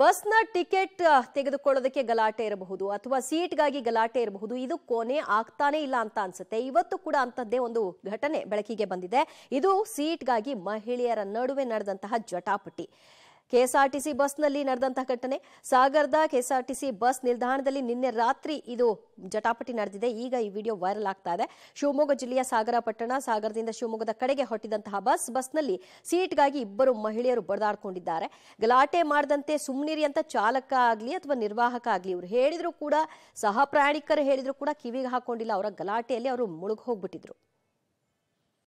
ಬಸ್ನ ಟಿಕೆಟ್ ತೆಗೆದುಕೊಳ್ಳೋದಕ್ಕೆ ಗಲಾಟೆ ಇರಬಹುದು ಅಥವಾ ಸೀಟ್ಗಾಗಿ ಗಲಾಟೆ ಇರಬಹುದು ಇದು ಕೊನೆ ಆಗ್ತಾನೆ ಇಲ್ಲ ಅಂತ ಅನ್ಸುತ್ತೆ ಇವತ್ತು ಕೂಡ ಅಂತದ್ದೇ ಒಂದು ಘಟನೆ ಬೆಳಕಿಗೆ ಬಂದಿದೆ ಇದು ಸೀಟ್ಗಾಗಿ ಮಹಿಳೆಯರ ನಡುವೆ ನಡೆದಂತಹ ಜಟಾಪಟಿ ಕೆಎಸ್ಆರ್ಟಿಸಿ ಬಸ್ನಲ್ಲಿ ನಡೆದಂತಹ ಘಟನೆ ಸಾಗರದ ಕೆಎಸ್ಆರ್ಟಿಸಿ ಬಸ್ ನಿಲ್ದಾಣದಲ್ಲಿ ನಿನ್ನೆ ರಾತ್ರಿ ಇದು ಜಟಾಪಟಿ ನಡೆದಿದೆ ಈಗ ಈ ವಿಡಿಯೋ ವೈರಲ್ ಆಗ್ತಾ ಇದೆ ಶಿವಮೊಗ್ಗ ಜಿಲ್ಲೆಯ ಸಾಗರ ಪಟ್ಟಣ ಸಾಗರದಿಂದ ಶಿವಮೊಗ್ಗದ ಕಡೆಗೆ ಹೊಟ್ಟಿದಂತಹ ಬಸ್ ಬಸ್ನಲ್ಲಿ ಸೀಟ್ಗಾಗಿ ಇಬ್ಬರು ಮಹಿಳೆಯರು ಬಡದಾಡ್ಕೊಂಡಿದ್ದಾರೆ ಗಲಾಟೆ ಮಾಡದಂತೆ ಸುಮ್ನಿರಿ ಅಂತ ಚಾಲಕ ಆಗಲಿ ಅಥವಾ ನಿರ್ವಾಹಕ ಆಗಲಿ ಇವರು ಹೇಳಿದ್ರು ಕೂಡ ಸಹ ಪ್ರಯಾಣಿಕರು ಹೇಳಿದ್ರು ಕೂಡ ಕಿವಿಗೆ ಹಾಕೊಂಡಿಲ್ಲ ಅವರ ಗಲಾಟೆಯಲ್ಲಿ ಅವರು ಮುಳುಗಿ ಹೋಗ್ಬಿಟ್ಟಿದ್ರು